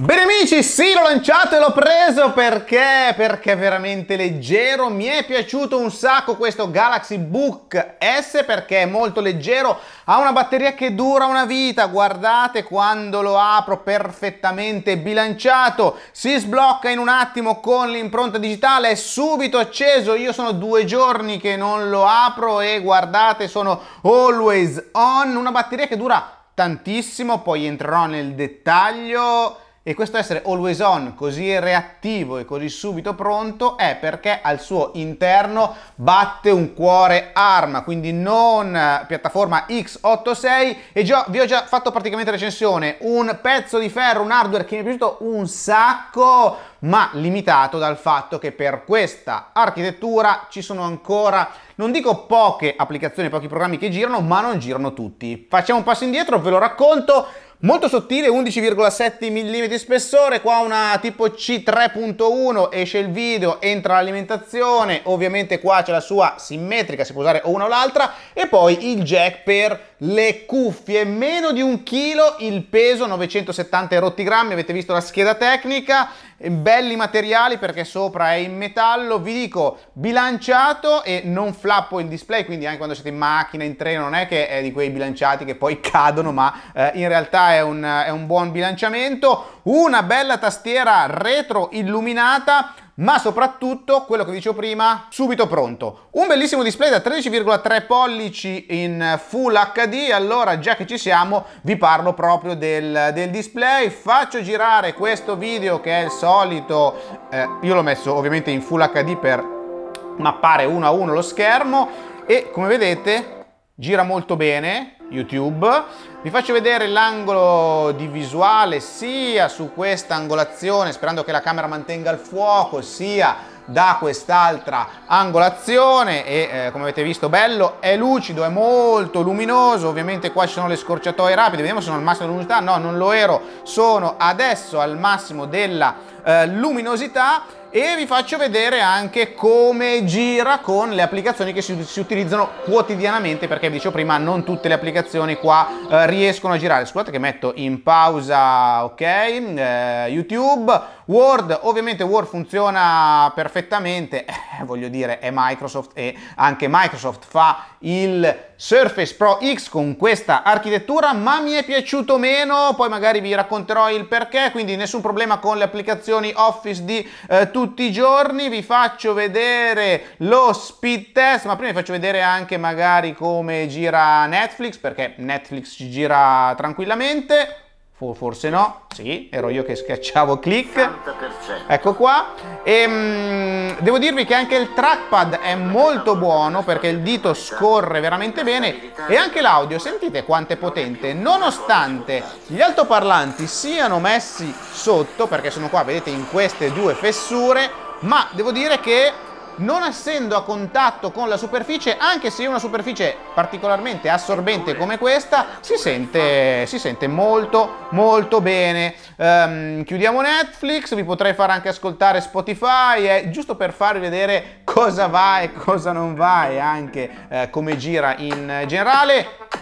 Bene amici, sì, l'ho lanciato e l'ho preso perché? Perché è veramente leggero, mi è piaciuto un sacco questo Galaxy Book S perché è molto leggero, ha una batteria che dura una vita, guardate quando lo apro perfettamente bilanciato, si sblocca in un attimo con l'impronta digitale, è subito acceso, io sono due giorni che non lo apro e guardate sono always on, una batteria che dura tantissimo, poi entrerò nel dettaglio e questo essere always on, così reattivo e così subito pronto, è perché al suo interno batte un cuore ARMA, quindi non eh, piattaforma x86. E già, vi ho già fatto praticamente recensione, un pezzo di ferro, un hardware che mi è piaciuto un sacco, ma limitato dal fatto che per questa architettura ci sono ancora, non dico poche applicazioni, pochi programmi che girano, ma non girano tutti. Facciamo un passo indietro, ve lo racconto. Molto sottile, 11,7 mm di spessore, qua una tipo C3.1, esce il video, entra l'alimentazione, ovviamente qua c'è la sua simmetrica, si può usare una o l'altra, e poi il jack per le cuffie, meno di un chilo, il peso 970 rotti grammi, avete visto la scheda tecnica, belli materiali perché sopra è in metallo, vi dico bilanciato e non flappo il display, quindi anche quando siete in macchina, in treno, non è che è di quei bilanciati che poi cadono, ma eh, in realtà è un, è un buon bilanciamento. Una bella tastiera retro illuminata, ma soprattutto quello che dicevo prima, subito pronto. Un bellissimo display da 13,3 pollici in Full HD, allora già che ci siamo vi parlo proprio del, del display, faccio girare questo video che è il solito, eh, io l'ho messo ovviamente in Full HD per mappare uno a uno lo schermo e come vedete gira molto bene YouTube. Vi faccio vedere l'angolo di visuale sia su questa angolazione, sperando che la camera mantenga il fuoco, sia da quest'altra angolazione e eh, come avete visto bello, è lucido, è molto luminoso, ovviamente qua ci sono le scorciatoie rapide, vediamo se sono al massimo della luminosità, no non lo ero, sono adesso al massimo della eh, luminosità e vi faccio vedere anche come gira con le applicazioni che si, si utilizzano quotidianamente perché vi dicevo prima non tutte le applicazioni qua eh, riescono a girare scusate che metto in pausa ok eh, youtube word ovviamente word funziona perfettamente eh, voglio dire è microsoft e anche microsoft fa il Surface Pro X con questa architettura ma mi è piaciuto meno poi magari vi racconterò il perché quindi nessun problema con le applicazioni office di eh, tutti i giorni, vi faccio vedere lo speed test, ma prima vi faccio vedere anche magari come gira Netflix, perché Netflix gira tranquillamente forse no, sì, ero io che schiacciavo click, ecco qua, e ehm, mh, devo dirvi che anche il trackpad è molto buono perché il dito scorre veramente bene e anche l'audio, sentite quanto è potente, nonostante gli altoparlanti siano messi sotto, perché sono qua, vedete, in queste due fessure, ma devo dire che non essendo a contatto con la superficie, anche se è una superficie particolarmente assorbente come questa, si sente, si sente molto molto bene. Um, chiudiamo Netflix, vi potrei far anche ascoltare Spotify, eh, giusto per farvi vedere cosa va e cosa non va e anche eh, come gira in generale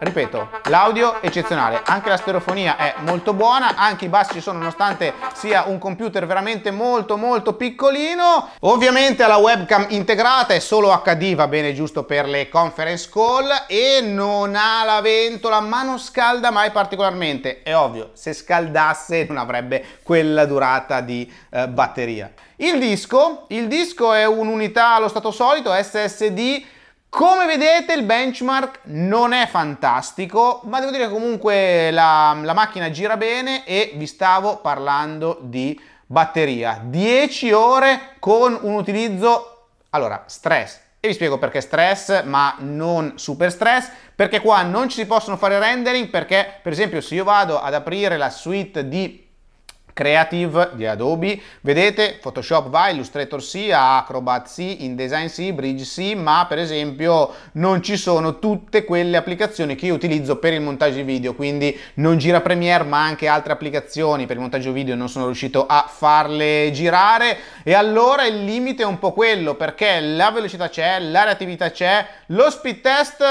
ripeto, l'audio eccezionale, anche la stereofonia è molto buona, anche i bassi ci sono nonostante sia un computer veramente molto molto piccolino. Ovviamente ha la webcam integrata, è solo HD, va bene giusto per le conference call e non ha la ventola, ma non scalda mai particolarmente. È ovvio, se scaldasse non avrebbe quella durata di eh, batteria. Il disco, il disco è un'unità allo stato solito SSD come vedete il benchmark non è fantastico, ma devo dire che comunque la, la macchina gira bene e vi stavo parlando di batteria. 10 ore con un utilizzo, allora, stress. E vi spiego perché stress, ma non super stress, perché qua non ci si possono fare rendering, perché per esempio se io vado ad aprire la suite di Creative di Adobe, vedete Photoshop va, Illustrator sì, Acrobat sì, InDesign sì, Bridge sì, ma per esempio non ci sono tutte quelle applicazioni che io utilizzo per il montaggio video, quindi non gira Premiere ma anche altre applicazioni per il montaggio video non sono riuscito a farle girare e allora il limite è un po' quello perché la velocità c'è, la reattività c'è, lo speed test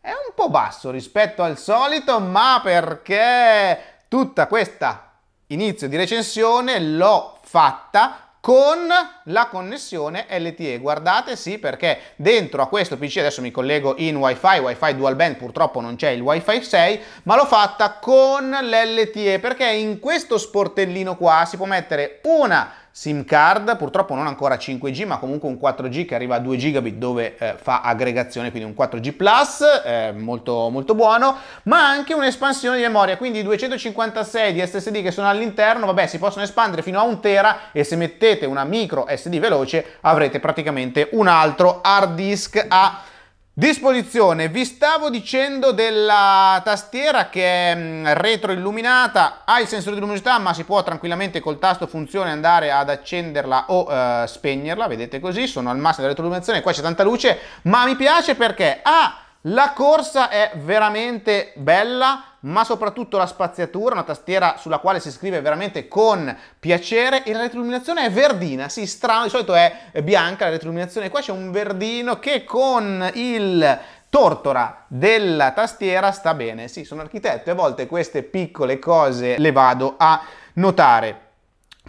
è un po' basso rispetto al solito ma perché tutta questa inizio di recensione l'ho fatta con la connessione LTE. Guardate sì perché dentro a questo PC adesso mi collego in WiFi, WiFi dual band, purtroppo non c'è il WiFi 6, ma l'ho fatta con l'LTE perché in questo sportellino qua si può mettere una SIM card, purtroppo non ancora 5G, ma comunque un 4G che arriva a 2 gigabit dove eh, fa aggregazione, quindi un 4G Plus, eh, molto, molto buono, ma anche un'espansione di memoria, quindi 256 di SSD che sono all'interno, vabbè, si possono espandere fino a un tera e se mettete una micro SD veloce avrete praticamente un altro hard disk a Disposizione, vi stavo dicendo della tastiera che è mm, retroilluminata, ha il sensore di luminosità ma si può tranquillamente col tasto funzione andare ad accenderla o eh, spegnerla, vedete così, sono al massimo della retroilluminazione, qua c'è tanta luce, ma mi piace perché ha la corsa è veramente bella, ma soprattutto la spaziatura, una tastiera sulla quale si scrive veramente con piacere e la retroilluminazione è verdina, sì, strano, di solito è bianca la retroilluminazione, qua c'è un verdino che con il tortora della tastiera sta bene. Sì, sono architetto e a volte queste piccole cose le vado a notare.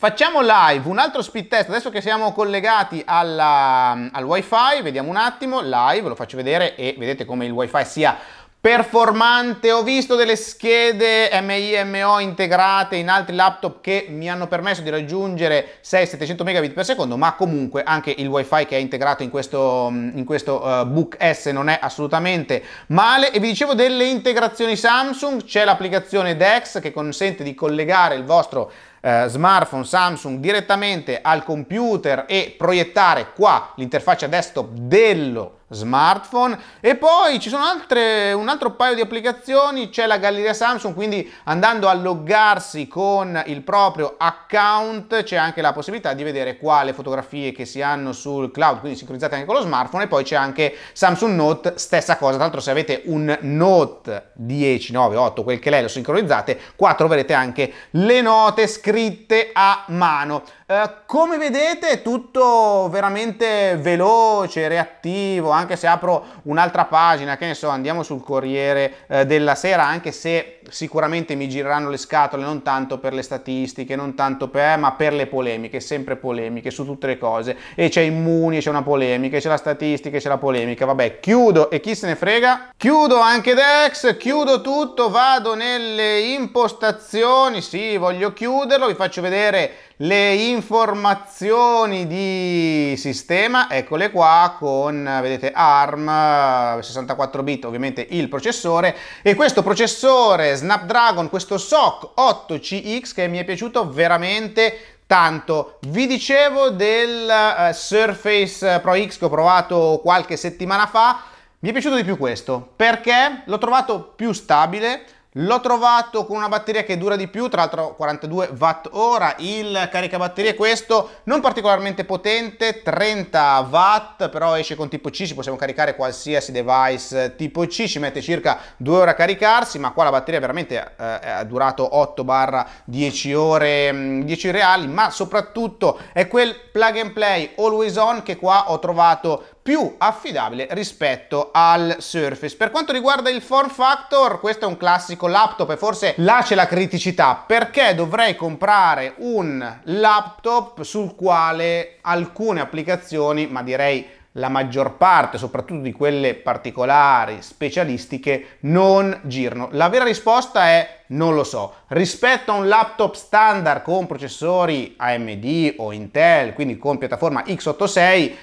Facciamo live un altro speed test, adesso che siamo collegati alla, al wifi, vediamo un attimo, live, lo faccio vedere e vedete come il wifi sia performante. Ho visto delle schede MIMO integrate in altri laptop che mi hanno permesso di raggiungere 6-700 megabit per secondo, ma comunque anche il wifi che è integrato in questo, in questo uh, Book S non è assolutamente male. E vi dicevo delle integrazioni Samsung, c'è l'applicazione DeX che consente di collegare il vostro eh, smartphone Samsung direttamente al computer e proiettare qua l'interfaccia desktop dello smartphone e poi ci sono altre, un altro paio di applicazioni c'è la galleria Samsung quindi andando a loggarsi con il proprio account c'è anche la possibilità di vedere quale fotografie che si hanno sul cloud quindi sincronizzate anche con lo smartphone e poi c'è anche Samsung Note stessa cosa tra l'altro se avete un Note 10 9 8 quel che lei lo sincronizzate qua troverete anche le note scritte a mano eh, come vedete è tutto veramente veloce, reattivo, anche se apro un'altra pagina, che ne so, andiamo sul Corriere eh, della Sera, anche se sicuramente mi gireranno le scatole non tanto per le statistiche, non tanto per, eh, ma per le polemiche, sempre polemiche su tutte le cose. E c'è Immuni, c'è una polemica, c'è la statistica, c'è la polemica, vabbè, chiudo e chi se ne frega? Chiudo anche Dex, chiudo tutto, vado nelle impostazioni, sì, voglio chiuderlo, vi faccio vedere le informazioni di sistema, eccole qua con, vedete, ARM 64 bit, ovviamente il processore e questo processore Snapdragon, questo SOC 8CX che mi è piaciuto veramente Tanto, vi dicevo del eh, Surface Pro X che ho provato qualche settimana fa, mi è piaciuto di più questo perché l'ho trovato più stabile, L'ho trovato con una batteria che dura di più, tra l'altro 42 watt ora, il caricabatterie questo non particolarmente potente, 30 Watt, però esce con tipo C, ci possiamo caricare qualsiasi device eh, tipo C, ci mette circa 2 ore a caricarsi, ma qua la batteria veramente eh, ha durato 8-10 ore, 10 mm, reali, ma soprattutto è quel plug and play always on che qua ho trovato più affidabile rispetto al Surface. Per quanto riguarda il form factor, questo è un classico laptop e forse là c'è la criticità, perché dovrei comprare un laptop sul quale alcune applicazioni, ma direi la maggior parte, soprattutto di quelle particolari, specialistiche, non girano. La vera risposta è non lo so. Rispetto a un laptop standard con processori AMD o Intel, quindi con piattaforma x86,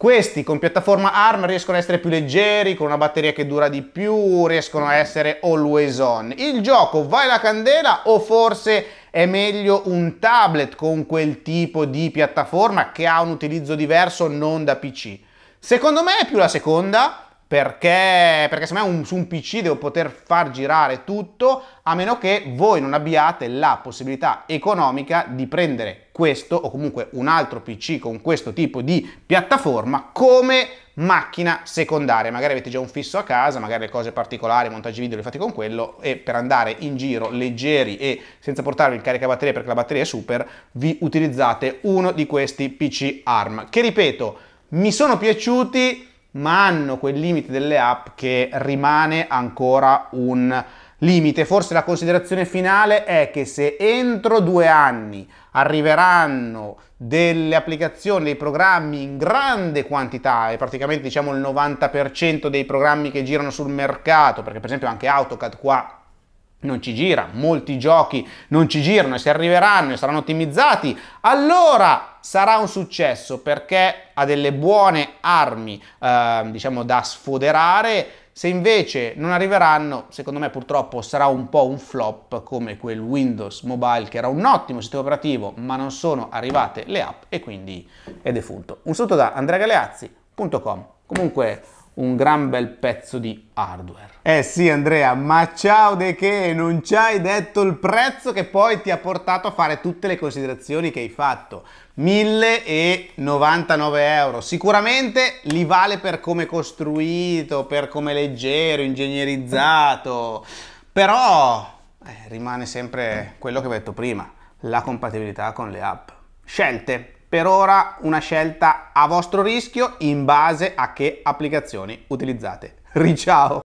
questi con piattaforma ARM riescono a essere più leggeri, con una batteria che dura di più, riescono a essere always on. Il gioco vai la candela o forse è meglio un tablet con quel tipo di piattaforma che ha un utilizzo diverso non da PC? Secondo me è più la seconda, perché, perché secondo me un, su un PC devo poter far girare tutto, a meno che voi non abbiate la possibilità economica di prendere questo o comunque un altro PC con questo tipo di piattaforma come macchina secondaria. Magari avete già un fisso a casa, magari le cose particolari, montaggi video li fate con quello e per andare in giro leggeri e senza portarvi il caricabatterie perché la batteria è super, vi utilizzate uno di questi PC ARM che ripeto mi sono piaciuti ma hanno quel limite delle app che rimane ancora un limite. Forse la considerazione finale è che se entro due anni arriveranno delle applicazioni, dei programmi in grande quantità, e praticamente diciamo il 90% dei programmi che girano sul mercato, perché per esempio anche AutoCAD qua non ci gira, molti giochi non ci girano e se arriveranno e saranno ottimizzati, allora sarà un successo perché ha delle buone armi, eh, diciamo, da sfoderare. Se invece non arriveranno, secondo me purtroppo sarà un po' un flop come quel Windows Mobile che era un ottimo sistema operativo, ma non sono arrivate le app e quindi è defunto. Un saluto da andreagaleazzi.com. Comunque un gran bel pezzo di hardware. Eh sì Andrea, ma ciao De che non ci hai detto il prezzo che poi ti ha portato a fare tutte le considerazioni che hai fatto. 1099 euro, sicuramente li vale per come costruito, per come leggero, ingegnerizzato, però eh, rimane sempre quello che ho detto prima, la compatibilità con le app. Scelte per ora una scelta a vostro rischio in base a che applicazioni utilizzate. Riciao!